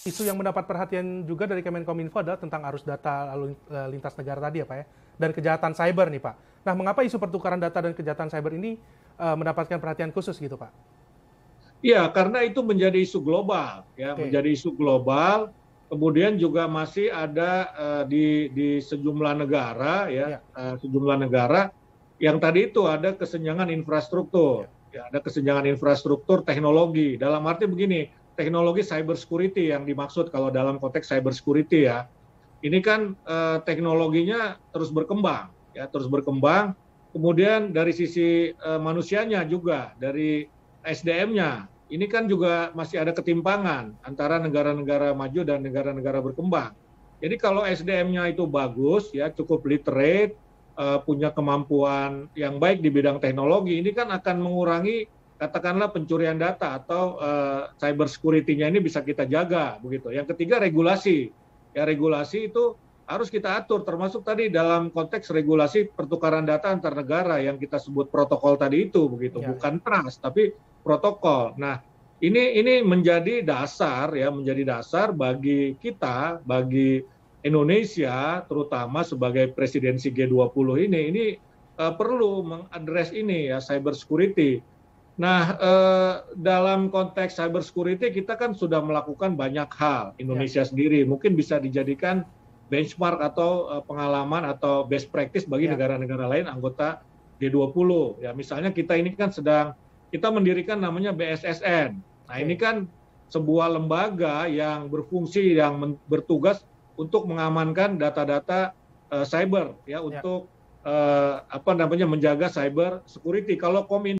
Isu yang mendapat perhatian juga dari Kemenkominfo adalah tentang arus data lalu eh, lintas negara tadi ya Pak ya, dan kejahatan cyber nih Pak. Nah, mengapa isu pertukaran data dan kejahatan cyber ini uh, mendapatkan perhatian khusus gitu Pak? Iya, karena itu menjadi isu global ya, okay. menjadi isu global. Kemudian juga masih ada uh, di di sejumlah negara ya, yeah. Iya. uh, sejumlah negara yang tadi itu ada kesenjangan infrastruktur, yeah. ya, ada kesenjangan infrastruktur teknologi. Dalam arti begini, teknologi cyber security yang dimaksud kalau dalam konteks cyber security ya. Ini kan eh, teknologinya terus berkembang ya, terus berkembang. Kemudian dari sisi eh, manusianya juga dari SDM-nya ini kan juga masih ada ketimpangan antara negara-negara maju dan negara-negara berkembang. Jadi kalau SDM-nya itu bagus ya cukup literate eh, punya kemampuan yang baik di bidang teknologi ini kan akan mengurangi katakanlah pencurian data atau uh, cyber security-nya ini bisa kita jaga begitu. Yang ketiga regulasi. Ya regulasi itu harus kita atur termasuk tadi dalam konteks regulasi pertukaran data antar negara yang kita sebut protokol tadi itu begitu ya. bukan trust tapi protokol. Nah, ini ini menjadi dasar ya menjadi dasar bagi kita bagi Indonesia terutama sebagai presidensi G20 ini ini uh, perlu mengadres ini ya cyber security Nah, eh, dalam konteks cyber security kita kan sudah melakukan banyak hal Indonesia ya. sendiri. Mungkin bisa dijadikan benchmark atau eh, pengalaman atau best practice bagi ya. negara-negara ya. lain anggota G20. Ya, misalnya kita ini kan sedang kita mendirikan namanya BSSN. Nah, ini ya. kan sebuah lembaga yang berfungsi yang men, bertugas untuk mengamankan data-data uh, cyber ya, ya. untuk uh, apa namanya menjaga cyber security. Kalau Kominfo